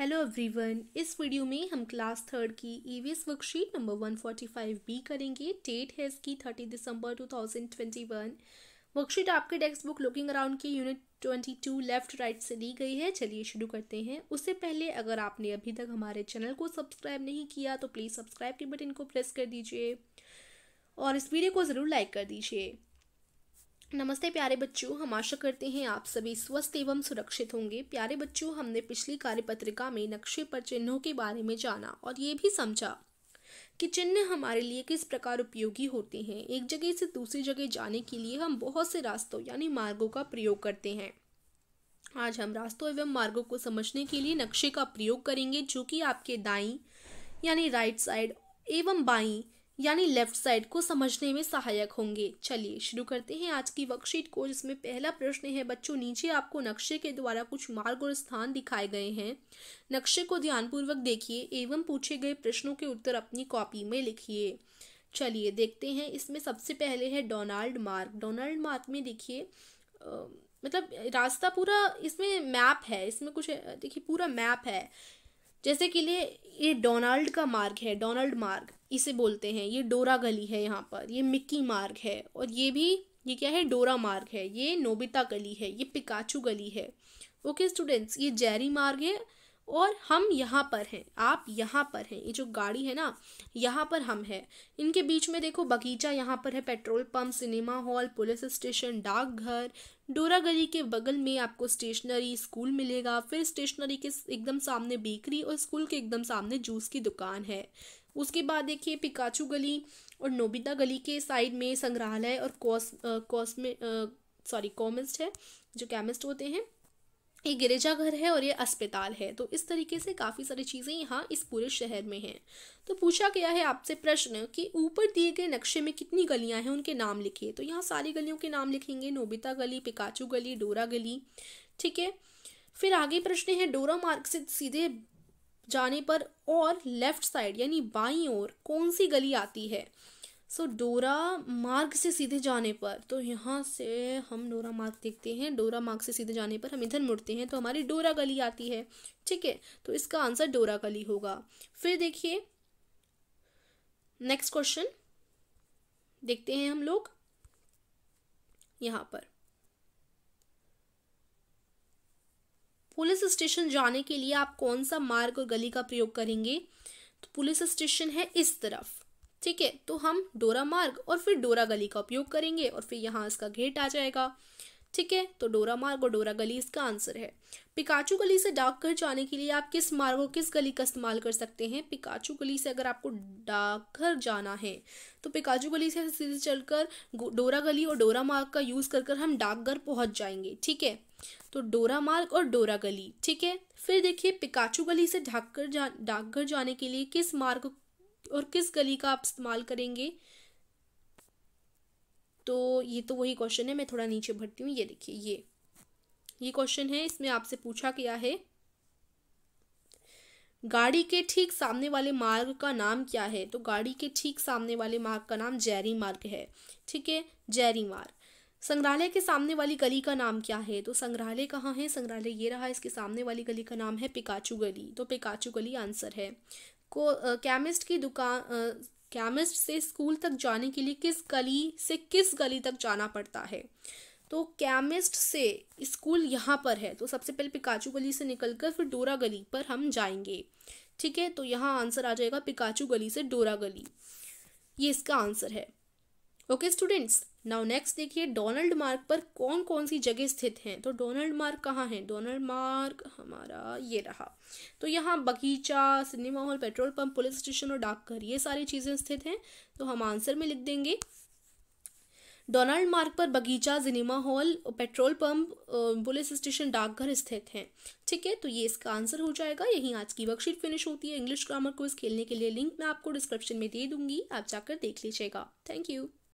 hello everyone इस video में हम क्लास थर्ड की ईवीएस वर्कशीट नंबर 145 बी करेंगे डेट है इसकी 30 दिसंबर 2021 वर्कशीट आपके टेक्स्ट बुक लुकिंग अराउंड की यूनिट 22 लेफ्ट राइट से ली गई है चलिए शुरू करते हैं उससे पहले अगर आपने अभी तक हमारे चैनल को सब्सक्राइब नहीं किया तो प्लीज़ सब्सक्राइब के बटन को प्रेस कर दीजिए और इस वीडियो को ज़रूर लाइक कर दीजिए नमस्ते प्यारे बच्चों हम आशा करते हैं आप सभी स्वस्थ एवं सुरक्षित होंगे प्यारे बच्चों हमने पिछली कार्यपत्रिका में नक्शे पर चिन्हों के बारे में जाना और ये भी समझा कि चिन्ह हमारे लिए किस प्रकार उपयोगी होते हैं एक जगह से दूसरी जगह जाने के लिए हम बहुत से रास्तों यानी मार्गों का प्रयोग करते हैं आज हम रास्तों एवं मार्गों को समझने के लिए नक्शे का प्रयोग करेंगे जो कि आपके दाई यानी राइट साइड एवं बाई यानी लेफ्ट साइड को समझने में सहायक होंगे चलिए शुरू करते हैं आज की वर्कशीट को जिसमें पहला प्रश्न है बच्चों नीचे आपको नक्शे के द्वारा कुछ मार्ग और स्थान दिखाए गए हैं नक्शे को ध्यानपूर्वक देखिए एवं पूछे गए प्रश्नों के उत्तर अपनी कॉपी में लिखिए चलिए देखते हैं इसमें सबसे पहले है डोनाल्ड मार्क डोनाल्ड मार्क में देखिए मतलब रास्ता पूरा इसमें मैप है इसमें कुछ देखिए पूरा मैप है जैसे कि लिए ये डोनाल्ड का मार्ग है डोनाल्ड मार्ग इसे बोलते हैं ये डोरा गली है यहाँ पर ये मिक्की मार्ग है और ये भी ये क्या है डोरा मार्ग है ये नोबिता गली है ये पिकाचू गली है ओके okay, स्टूडेंट्स ये जैरी मार्ग है और हम यहाँ पर हैं आप यहाँ पर हैं ये जो गाड़ी है ना यहाँ पर हम हैं इनके बीच में देखो बगीचा यहाँ पर है petrol pump cinema hall police station डाकघर डोरा गली के बगल में आपको स्टेशनरी स्कूल मिलेगा फिर स्टेशनरी के एकदम सामने बेकरी और स्कूल के एकदम सामने जूस की दुकान है उसके बाद देखिए पिकाचू गली और नोबिता गली के साइड में संग्रहालय और कॉस कॉस्मे सॉरी कॉमिस्ट है जो केमिस्ट होते हैं ये गिरिजाघर है और ये अस्पताल है तो इस तरीके से काफ़ी सारी चीज़ें यहाँ इस पूरे शहर में हैं तो पूछा गया है आपसे प्रश्न कि ऊपर दिए गए नक्शे में कितनी गलियाँ हैं उनके नाम लिखिए तो यहाँ सारी गलियों के नाम लिखेंगे नोबिता गली पिकाचू गली डोरा गली ठीक है फिर आगे प्रश्न है डोरा मार्ग से सीधे जाने पर और लेफ्ट साइड यानी बाई ओर कौन सी गली आती है सो so, डोरा मार्ग से सीधे जाने पर तो यहाँ से हम डोरा मार्ग देखते हैं डोरा मार्ग से सीधे जाने पर हम इधर मुड़ते हैं तो हमारी डोरा गली आती है ठीक है तो इसका आंसर डोरा गली होगा फिर देखिए नेक्स्ट क्वेश्चन देखते हैं हम लोग यहाँ पर पुलिस स्टेशन जाने के लिए आप कौन सा मार्ग और गली का प्रयोग करेंगे तो पुलिस स्टेशन है इस तरफ ठीक है तो हम डोरा मार्ग और फिर डोरा गली का उपयोग करेंगे और फिर यहाँ इसका घेट आ जाएगा ठीक है तो डोरा मार्ग और डोरा गली इसका आंसर है पिकाचू गली से डाक घर जाने के लिए आप किस मार्ग और किस गली का इस्तेमाल कर सकते हैं पिकाचू गली से अगर आपको डाकघर जाना है तो पिकाचू गली से सीधे चलकर डोरा गली और डोरा मार्ग का यूज़ कर हम डाकघर पहुंच जाएंगे ठीक है तो डोरा मार्ग और डोरा गली ठीक है फिर देखिए पिकाचू गली से कर जा डाकघर जाने के लिए किस मार्ग और किस गली का आप इस्तेमाल करेंगे तो ये तो वही क्वेश्चन है मैं थोड़ा नीचे भरती हूँ ये देखिए ये ये क्वेश्चन है इसमें आपसे पूछा गया है गाड़ी के ठीक सामने वाले मार्ग का नाम क्या है तो गाड़ी के ठीक सामने वाले मार्ग का नाम जैरी मार्ग है ठीक है जैरी मार्ग संग्रहालय के सामने वाली गली का नाम क्या है तो संग्रहालय कहाँ है संग्रहालय ये रहा इसके सामने वाली गली का नाम है पिकाचू गली तो पिकाचू गली आंसर है को केमिस्ट की दुकान केमिस्ट से स्कूल तक जाने के लिए किस गली से किस गली तक जाना पड़ता है तो केमिस्ट से स्कूल यहाँ पर है तो सबसे पहले पिकाचू गली से निकलकर फिर डोरा गली पर हम जाएंगे ठीक है तो यहाँ आंसर आ जाएगा पिकाचू गली से डोरा गली ये इसका आंसर है ओके स्टूडेंट्स नाउ नेक्स्ट देखिए डोनाल्ड मार्क पर कौन कौन सी जगह स्थित हैं तो डोनाल्ड मार्क कहाँ हैं डोनाल्ड मार्क हमारा ये रहा तो यहाँ बगीचा cinema hall petrol pump police station और डाकघर ये सारी चीज़ें स्थित हैं तो हम आंसर में लिख देंगे डोनाल्ड मार्ग पर बगीचा cinema hall petrol pump police station डाकघर स्थित हैं ठीक है तो ये इसका आंसर हो जाएगा यही आज की वर्कशीट फिनिश होती है इंग्लिश ग्रामर कोर्स खेलने के लिए लिंक मैं आपको डिस्क्रिप्शन में दे दूंगी आप जाकर देख लीजिएगा थैंक यू